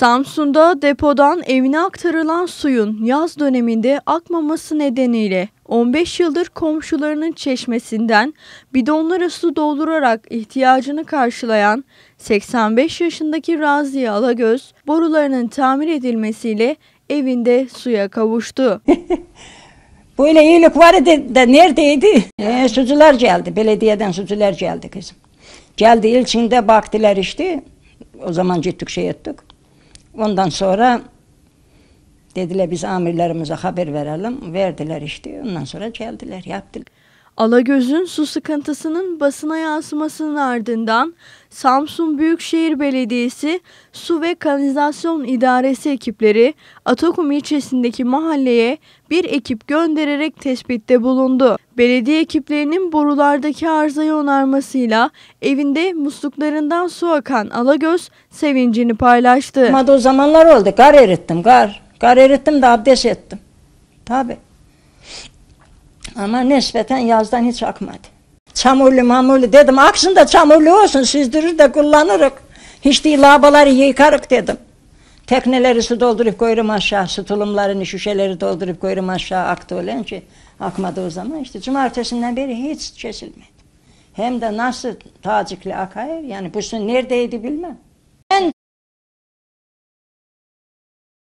Samsun'da depodan evine aktarılan suyun yaz döneminde akmaması nedeniyle 15 yıldır komşularının çeşmesinden bidonlara su doldurarak ihtiyacını karşılayan 85 yaşındaki Raziye Alagöz borularının tamir edilmesiyle evinde suya kavuştu. Böyle iyilik vardı da neredeydi? Ee, sucular geldi, belediyeden sucular geldi kızım. Geldi ilçinde baktılar işte. O zaman gittik şey ettik. Ondan sonra dediler biz amirlerimize haber verelim. Verdiler işte. Ondan sonra geldiler, yaptılar. Alagöz'ün su sıkıntısının basına yansımasının ardından Samsun Büyükşehir Belediyesi Su ve Kanalizasyon İdaresi ekipleri Atakum ilçesindeki mahalleye bir ekip göndererek tespitte bulundu. Belediye ekiplerinin borulardaki arızayı onarmasıyla evinde musluklarından su akan Alagöz sevincini paylaştı. Ama o zamanlar oldu. kar erittim, kar, kar erittim de abdest ettim. Tabii. Ama nispeten yazdan hiç akmadı. Çamurlu mamurlu dedim aksın da çamurlu olsun sizdirir de kullanırık. Hiç değil labaları yıkarık dedim. Tekneleri su doldurup koyurum aşağı, su tulumlarını, şişeleri doldurup koyurum aşağı aktı olunca akmadı o zaman İşte cumartesinden beri hiç kesilmedi. Hem de nasıl tacikli akar yani bu su neredeydi bilmem.